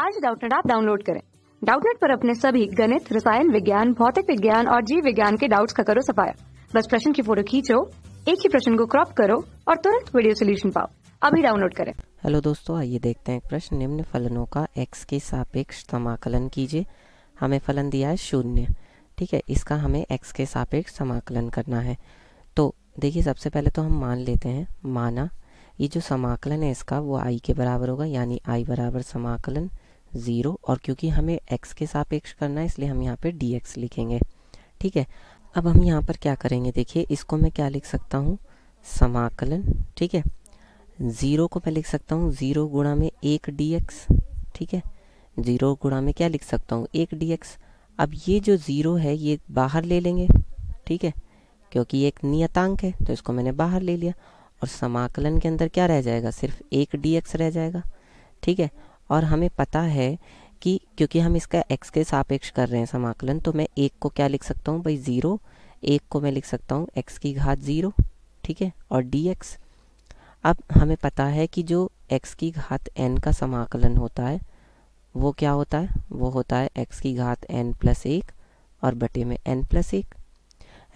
आज डाउटनेट आप डाउनलोड करें डाउटनेट पर अपने सभी गणित रसायन विज्ञान भौतिक विज्ञान और जीव विज्ञान के डाउट्स का करो सफाया बस प्रश्न की फोटो खींचो एक ही प्रश्न को क्रॉप करो और तुरंत वीडियो सोल्यूशन पाओ अभी डाउनलोड करें हेलो दोस्तों आइए देखते हैं प्रश्न निम्न फलनों का एक्स के सापेक्ष समाकलन कीजिए हमें फलन दिया है शून्य ठीक है इसका हमें एक्स के सापेक्ष समाकलन करना है तो देखिए सबसे पहले तो हम मान लेते हैं माना ये जो समाकलन है इसका वो आई के बराबर होगा यानी आई बराबर समाकलन ज़ीरो और क्योंकि हमें एक्स के सापेक्ष करना है इसलिए हम यहाँ पे डी एक्स लिखेंगे ठीक है अब हम यहाँ पर क्या करेंगे देखिए इसको मैं क्या लिख सकता हूँ समाकलन ठीक है ज़ीरो को मैं लिख सकता हूँ ज़ीरो गुणा में एक डी एक्स ठीक है ज़ीरो गुणा में क्या लिख सकता हूँ एक डी एक्स अब ये जो ज़ीरो है ये बाहर ले लेंगे ठीक है क्योंकि ये एक नियतांक है तो इसको मैंने बाहर ले लिया और समाकलन के अंदर क्या रह जाएगा सिर्फ एक डी एक्स रह जाएगा ठीक है और हमें पता है कि क्योंकि हम इसका एक्स के सापेक्ष कर रहे हैं समाकलन तो मैं एक को क्या लिख सकता हूँ भाई ज़ीरो एक को मैं लिख सकता हूँ एक्स की घात ज़ीरो ठीक है और डी एक्स अब हमें पता है कि जो एक्स की घात एन का समाकलन होता है वो क्या होता है वो होता है एक्स की घात एन प्लस एक और बटे में एन प्लस एक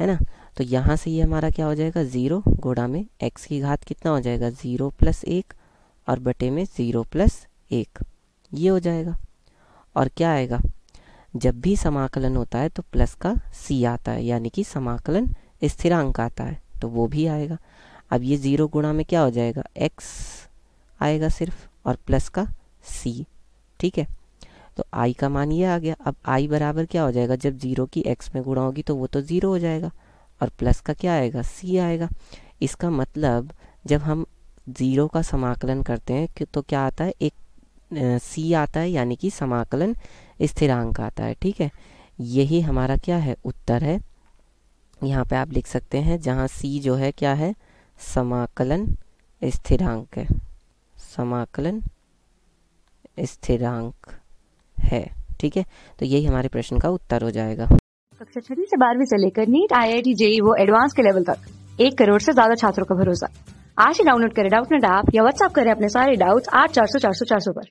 है ना तो यहाँ से ये यह हमारा क्या हो जाएगा ज़ीरो गोड़ा में एक्स की घात कितना हो जाएगा ज़ीरो प्लस एक और बटे में ज़ीरो प्लस एक ये हो जाएगा और क्या आएगा जब भी समाकलन होता है तो प्लस का सी आता है यानी कि समाकलन स्थिरांक आता है तो वो भी आएगा अब ये ज़ीरो गुणा में क्या हो जाएगा एक्स आएगा सिर्फ और प्लस का सी ठीक है तो आई का मान ये आ गया अब आई बराबर क्या हो जाएगा जब जीरो की एक्स में गुणा होगी तो वो तो ज़ीरो हो जाएगा और प्लस का क्या आएगा सी आएगा इसका मतलब जब हम ज़ीरो का समाकलन करते हैं तो क्या आता है एक सी आता है यानी कि समाकलन स्थिरांक आता है ठीक है यही हमारा क्या है उत्तर है यहाँ पे आप लिख सकते हैं जहाँ सी जो है क्या है समाकलन स्थिरांक है समाकलन स्थिरांक है ठीक है तो यही हमारे प्रश्न का उत्तर हो जाएगा कक्षा छठी से बारहवीं से लेकर NEET I I T JEE वो एडवांस के लेवल तक एक करोड़ से ज्यादा छात्रों का भरोसा आज ही डाउनलोड करें डाउट नेट ऐप या व्हाट्सअप करें अपने सारे डाउट्स आठ चार सौ चार सौ चार सौ पर